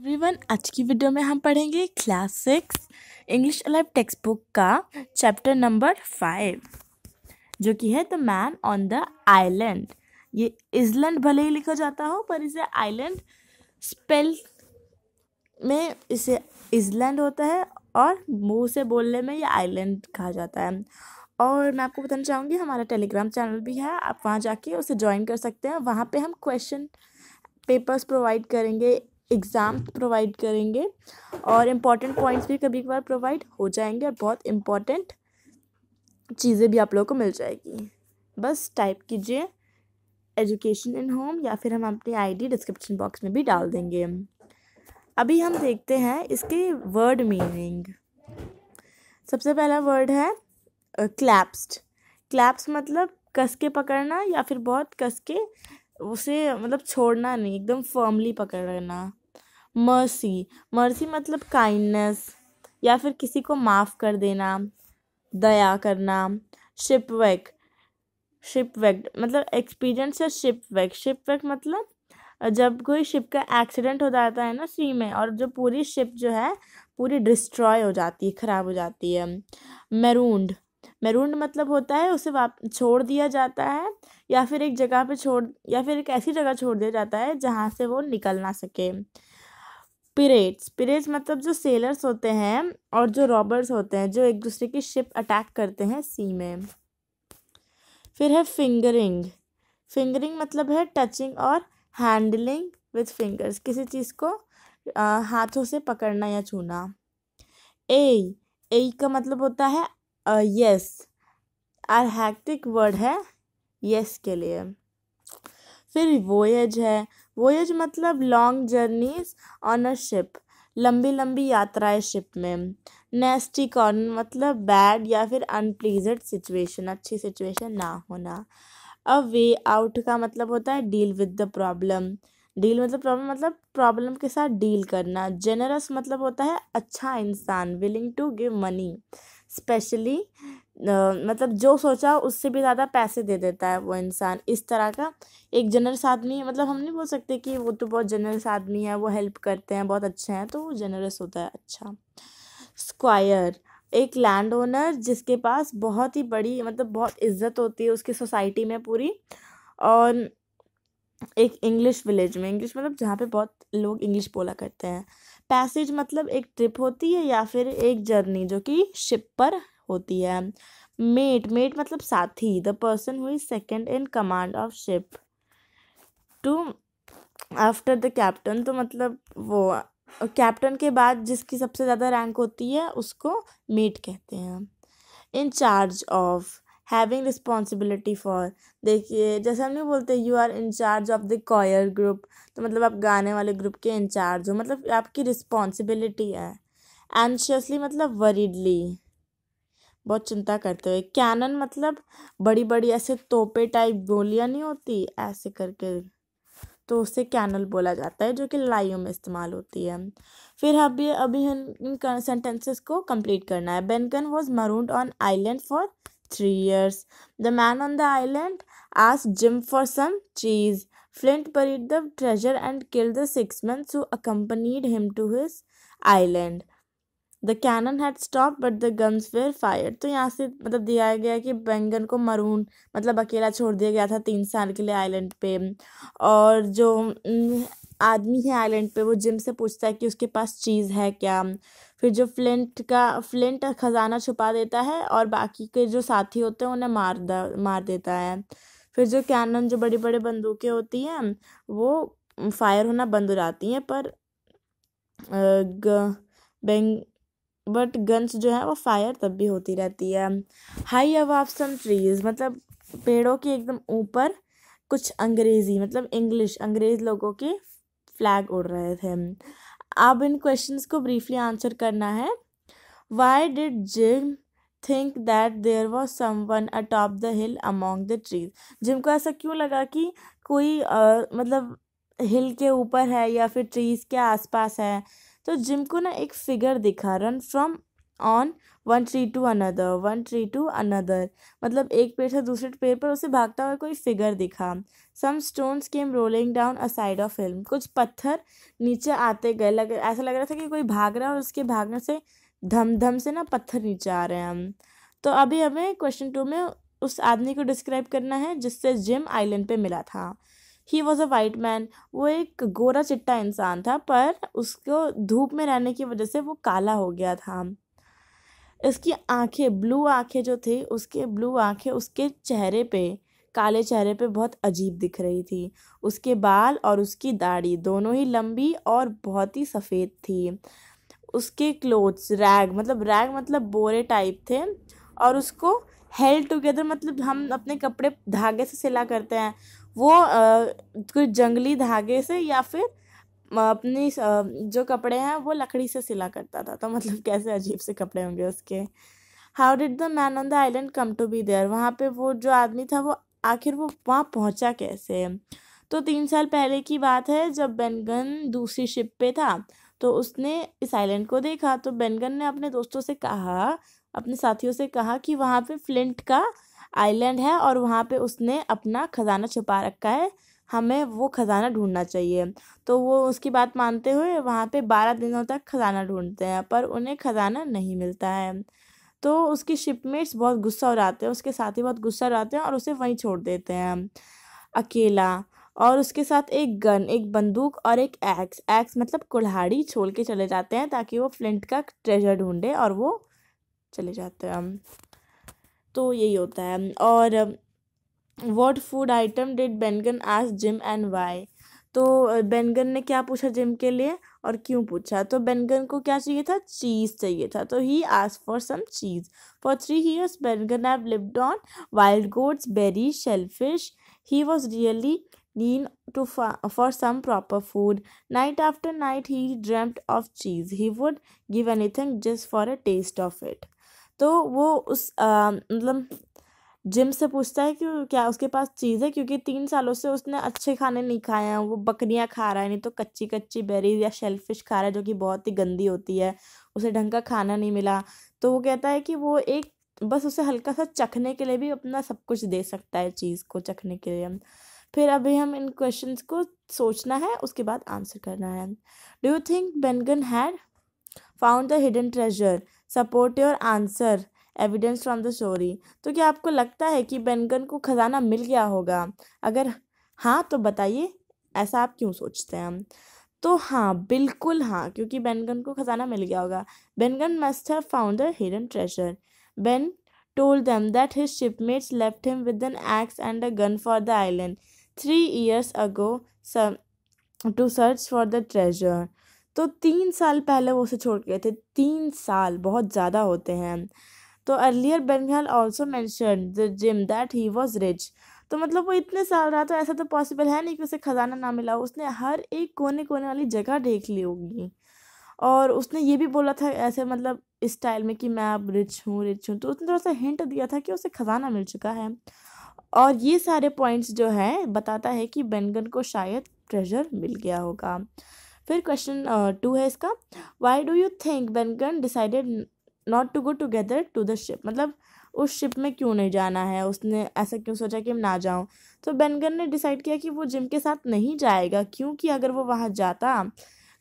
Everyone आज की video में हम पढ़ेंगे class six English alive text book का चैप्टर नंबर फाइव जो कि है the man on the island ये इजलैंड भले ही लिखा जाता हो पर इसे आइलैंड स्पेल में इसे इजलैंड होता है और मुँह से बोलने में ये आइलैंड कहा जाता है और मैं आपको बताना चाहूँगी हमारा टेलीग्राम चैनल भी है आप वहाँ जाके उसे ज्वाइन कर सकते हैं वहाँ पे हम क्वेश्चन पेपर्स प्रोवाइड करेंगे एग्ज़ाम हम्म। प्रोवाइड करेंगे और इम्पॉर्टेंट पॉइंट्स भी कभी कभार प्रोवाइड हो जाएंगे और बहुत इम्पॉर्टेंट चीज़ें भी आप लोगों को मिल जाएगी बस टाइप कीजिए एजुकेशन इन होम या फिर हम अपनी आईडी डिस्क्रिप्शन बॉक्स में भी डाल देंगे अभी हम देखते हैं इसके वर्ड मीनिंग सबसे पहला वर्ड है क्लैप्स्ड क्लैप्स मतलब कस के पकड़ना या फिर बहुत कस के उसे मतलब छोड़ना नहीं एकदम फर्मली पकड़ना मर्सी मर्सी मतलब काइंडनेस या फिर किसी को माफ़ कर देना दया करना शिपवेक शिपवेक मतलब एक्सपीरियंस या शिपवेक शिपवेक मतलब जब कोई शिप का एक्सीडेंट हो जाता है ना सी में और जो पूरी शिप जो है पूरी डिस्ट्रॉय हो जाती है ख़राब हो जाती है मैरूंड मैरूंड मतलब होता है उसे वाप छोड़ दिया जाता है या फिर एक जगह पे छोड़ या फिर एक ऐसी जगह छोड़ दिया जाता है जहाँ से वो निकल ना सके पिरेट्स पिरेट्स मतलब जो सेलर्स होते हैं और जो रॉबर्स होते हैं जो एक दूसरे की शिप अटैक करते हैं सी में फिर है फिंगरिंग फिंगरिंग मतलब है टचिंग और हैंडलिंग विथ फिंगर्स किसी चीज़ को आ, हाथों से पकड़ना या छूना ए ए का मतलब होता है यस आर हैक्टिक वर्ड है यस के लिए फिर वोएज है वोयज मतलब long journeys on a ship लंबी लंबी यात्राएं शिप में नेस्टी कॉर्न मतलब बैड या फिर अनप्लीज सिचुएशन अच्छी सिचुएशन ना होना अ वे आउट का मतलब होता है deal with the problem deal मतलब प्रॉब्लम मतलब प्रॉब्लम के साथ डील करना जेनरस मतलब होता है अच्छा इंसान willing to give money specially मतलब जो सोचा उससे भी ज़्यादा पैसे दे देता है वो इंसान इस तरह का एक जनरस आदमी मतलब हम नहीं बोल सकते कि वो तो बहुत जनरस आदमी है वो हेल्प करते हैं बहुत अच्छे हैं तो वो जनरस होता है अच्छा स्क्वायर एक लैंड ओनर जिसके पास बहुत ही बड़ी मतलब बहुत इज्जत होती है उसकी सोसाइटी में पूरी और एक इंग्लिश विलेज में इंग्लिश मतलब जहाँ पे बहुत लोग इंग्लिश बोला करते हैं पैसेज मतलब एक ट्रिप होती है या फिर एक जर्नी जो कि शिप पर होती है मेट मेट मतलब साथी the person who is second in command of ship to after the captain तो मतलब वो कैप्टन के बाद जिसकी सबसे ज़्यादा रैंक होती है उसको मेट कहते हैं in charge of having responsibility for देखिए जैसे हम नहीं बोलते you are in charge of the choir group तो मतलब आप गाने वाले ग्रुप के इंचार्ज हो मतलब आपकी रिस्पॉन्सिबिलिटी है एनशियसली मतलब वरीडली बहुत चिंता करते हुए कैनन मतलब बड़ी बड़ी ऐसे तोपे टाइप गोलियाँ नहीं होती ऐसे करके तो उसे कैनल बोला जाता है जो कि लड़ाइयों में इस्तेमाल होती है फिर अभी अभी इन सेंटेंसेस को कंप्लीट करना है Ben Gunn was marooned on island for three years the man on the island ask Jim for some cheese Flint buried the treasure and kill the six men who accompanied him to his island the cannon had stop but the guns were fire तो यहाँ से मतलब दिया गया कि बैंगन को maroon मतलब अकेला छोड़ दिया गया था तीन साल के लिए आइलैंड पे और जो आदमी है आइलैंड पे वो जिम से पूछता है कि उसके पास चीज़ है क्या फिर जो फ्लिंट का फ्लिंट ख़जाना छुपा देता है और बाकी के जो साथी होते हैं उन्हें मार मार देता है फिर जो कैनन जो बड़ी बड़ी बंदूकें होती हैं वो फायर होना बंद हो जाती हैं पर बेंग बट गन्स जो है वो फायर तब भी होती रहती है हाई अबाव सम ट्रीज़ मतलब पेड़ों के एकदम ऊपर कुछ अंग्रेज़ी मतलब इंग्लिश अंग्रेज़ लोगों के फ्लैग उड़ रहे थे अब इन क्वेश्चंस को ब्रीफली आंसर करना है why did Jim think that there was some one atop the hill among the trees Jim को ऐसा क्यों लगा कि कोई uh, मतलब हिल के ऊपर है या फिर ट्रीज़ के आसपास है तो जिम को ना एक फिगर दिखा run from on one tree to another one tree to another मतलब एक पेड़ से दूसरे पेड़ पर उसे भागता हुआ कोई फिगर दिखा some stones came rolling down a side of hill कुछ पत्थर नीचे आते गए लग ऐसा लग रहा था कि कोई भाग रहा है और उसके भागने से धम धम से ना पत्थर नीचे आ रहे हैं हम तो अभी हमें क्वेश्चन टू में उस आदमी को डिस्क्राइब करना है जिससे जिम आइलैंड पे मिला था he was a white man वो एक गोरा चिट्टा इंसान था पर उसको धूप में रहने की वजह से वो काला हो गया था इसकी आंखें ब्लू आंखें जो थी उसके ब्लू आंखें उसके चेहरे पे काले चेहरे पे बहुत अजीब दिख रही थी उसके बाल और उसकी दाढ़ी दोनों ही लंबी और बहुत ही सफ़ेद थी उसके क्लोथ्स रैग मतलब रैग मतलब बोरे टाइप थे और उसको हेल्ड टुगेदर मतलब हम अपने कपड़े धागे से सिला करते हैं वो कुछ जंगली धागे से या फिर अपनी जो कपड़े हैं वो लकड़ी से सिला करता था तो मतलब कैसे अजीब से कपड़े होंगे उसके how did the man on the island come to be there वहाँ पे वो जो आदमी था वो आखिर वो वहाँ पहुँचा कैसे तो तीन साल पहले की बात है जब बेनगन दूसरी शिप पे था तो उसने इस आइलैंड को देखा तो बेनगन ने अपने दोस्तों से कहा अपने साथियों से कहा कि वहाँ पे फ्लिंट का आइलैंड है और वहाँ पे उसने अपना ख़जाना छुपा रखा है हमें वो ख़जाना ढूंढना चाहिए तो वो उसकी बात मानते हुए वहाँ पे बारह दिनों तक ख़जाना ढूंढते हैं पर उन्हें ख़जाना नहीं मिलता है तो उसकी शिपमेट्स बहुत गुस्सा हो जाते हैं उसके साथी बहुत गुस्सा हो जाते हैं और उसे वहीं छोड़ देते हैं अकेला और उसके साथ एक गन एक बंदूक और एक एक्स एक्स मतलब कुल्हाड़ी छोड़ के चले जाते हैं ताकि वो फ्लिंट का ट्रेजर ढूंढे और वो चले जाते हैं तो यही होता है और what food item did Ben Gunn ask Jim and Y तो बैनगन ने क्या पूछा जिम के लिए और क्यों पूछा तो बैनगन को क्या चाहिए था चीज़ चाहिए था तो he ask for some cheese for three years Ben Gunn have lived on wild goats berry shellfish he was really keen to for some proper food night after night he dreamed of cheese he would give anything just for a taste of it तो वो उस मतलब gym से पूछता है कि क्या उसके पास चीज़ है क्योंकि तीन सालों से उसने अच्छे खाने नहीं खाए हैं वो बकरियां खा रहा है नहीं तो कच्ची कच्ची बेरीज या शेलफिश खा रहा है जो कि बहुत ही गंदी होती है उसे ढंग का खाना नहीं मिला तो वो कहता है कि वो एक बस उसे हल्का सा चखने के लिए भी अपना सब कुछ दे सकता है चीज़ को चखने के लिए फिर अभी हम इन क्वेश्चंस को सोचना है उसके बाद आंसर करना है do you think Ben Gunn had found the hidden treasure support your answer evidence from the story तो क्या आपको लगता है कि बैनगन को खजाना मिल गया होगा अगर हाँ तो बताइए ऐसा आप क्यों सोचते हैं तो हाँ बिल्कुल हाँ क्योंकि बैनगन को खजाना मिल गया होगा Ben Gunn must have found the hidden treasure Ben told them that his shipmates left him with an axe and a gun for the island three years ago search for the treasure तो तीन साल पहले वो उसे छोड़ गए थे तीन साल बहुत ज़्यादा होते हैं तो earlier Ben Gunn also mention the Jim that he was rich तो मतलब वो इतने साल रहा तो ऐसा तो पॉसिबल है नहीं कि उसे ख़जाना ना मिला उसने हर एक कोने कोने वाली जगह देख ली होगी और उसने ये भी बोला था ऐसे मतलब इस स्टाइल में कि मैं अब रिच हूँ रिच हूँ तो उसने थोड़ा सा हिंट दिया था कि उसे ख़जाना मिल चुका है और ये सारे पॉइंट्स जो हैं बताता है कि बेनगन को शायद ट्रेजर मिल गया होगा फिर क्वेश्चन टू है इसका why do you think Ben Gunn decided not to go together to the ship मतलब उस शिप में क्यों नहीं जाना है उसने ऐसा क्यों सोचा कि हम ना जाऊँ तो बेनगन ने डिसाइड किया कि वो जिम के साथ नहीं जाएगा क्योंकि अगर वो वहाँ जाता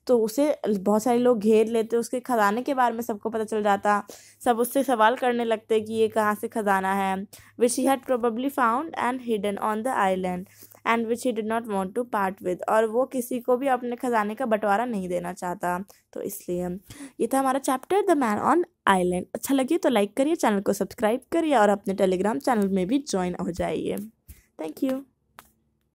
तो उसे बहुत सारे लोग घेर लेते उसके ख़जाने के बारे में सबको पता चल जाता सब उससे सवाल करने लगते कि ये कहाँ से ख़जाना है which he had probably found and hidden on the island and which he did not want to part with और वो किसी को भी अपने खजाने का बंटवारा नहीं देना चाहता तो इसलिए ये था हमारा chapter the man on island अच्छा लगे तो लाइक करिए चैनल को सब्सक्राइब करिए और अपने टेलीग्राम चैनल में भी ज्वाइन हो जाइए थैंक यू